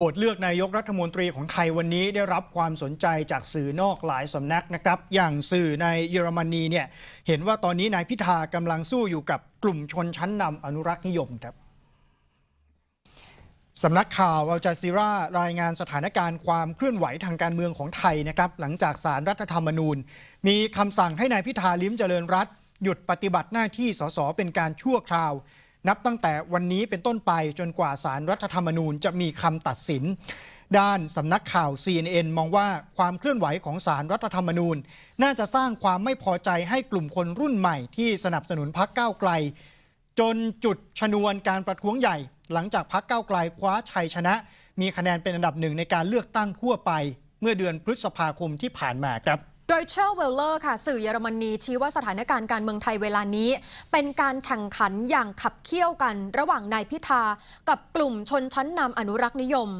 โหวตเลือกนายกรัฐมนตรีของไทยวันนี้ได้รับความสนใจจากสื่อนอกหลายสำนักนะครับ อย่างสื่อในเยอรมนีเนี่ยเห็นว่าตอนนี้ นายพิธากำลังสู้อยู่กับกลุ่มชนชั้นนำอนุรักษ์นิยมครับสำนักข่าวอัลจาซีรารายงานสถานการณ์ความเคลื่อนไหวทางการเมืองของไทยนะครับหลังจากสารรัฐธรรมนูญ มีคำสั่งให้นายพิธาลิ้มเจริญรัตหยุดปฏิบัติหน้าที่สสเป็นการชั่วคราวนับตั้งแต่วันนี้เป็นต้นไปจนกว่าสารรัฐธรรมนูญจะมีคำตัดสิน ด้านสำนักข่าว CNN มองว่าความเคลื่อนไหวของสารรัฐธรรมนูญ น่าจะสร้างความไม่พอใจให้กลุ่มคนรุ่นใหม่ที่สนับสนุนพรรคก้าวไกล จนจุดชนวนการประท้วงใหญ่ หลังจากพรรคก้าวไกลคว้าชัยชนะ มีคะแนนเป็นอันดับหนึ่งในการเลือกตั้งทั่วไป เมื่อเดือนพฤษภาคมที่ผ่านมาครับโดยเชลเวลเลอร์ค่ะ สื่อเยอรมนีชี้ว่าสถานการณ์การเมืองไทยเวลานี้ เป็นการแข่งขันอย่างขับเคี่ยวกันระหว่างนายพิธากับกลุ่มชนชั้นนำอนุรักษ์นิยม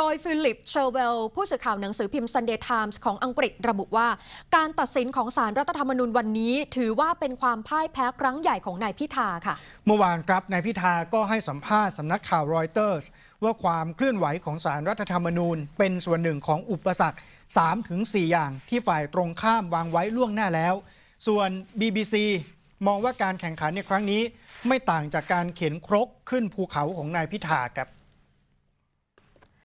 ดยฟิลิปเชลเวลผู้สื่อข่าวหนังสือพิมพ์ Sunday Times ของอังกฤษระบุว่า การตัดสินของศารรัฐธรรมนูญวันนี้ถือว่าเป็นความพ่ายแพ้ครั้งใหญ่ของนายพิธาค่ะ เมื่อวานครับ นายพิธาก็ให้สัมภาษณ์สำนักข่าวรอยเตอร์สว่าความเคลื่อนไหวของศารรัฐธรรมนูญ เป็นส่วนหนึ่งของอุปสรรค3-4 อย่างที่ฝ่ายตรงข้ามวางไว้ล่วงหน้าแล้ว ส่วน BBC มองว่าการแข่งขันในครั้งนี้ ไม่ต่างจากการเข็นครกขึ้นภูเขาของนายพิธาครับ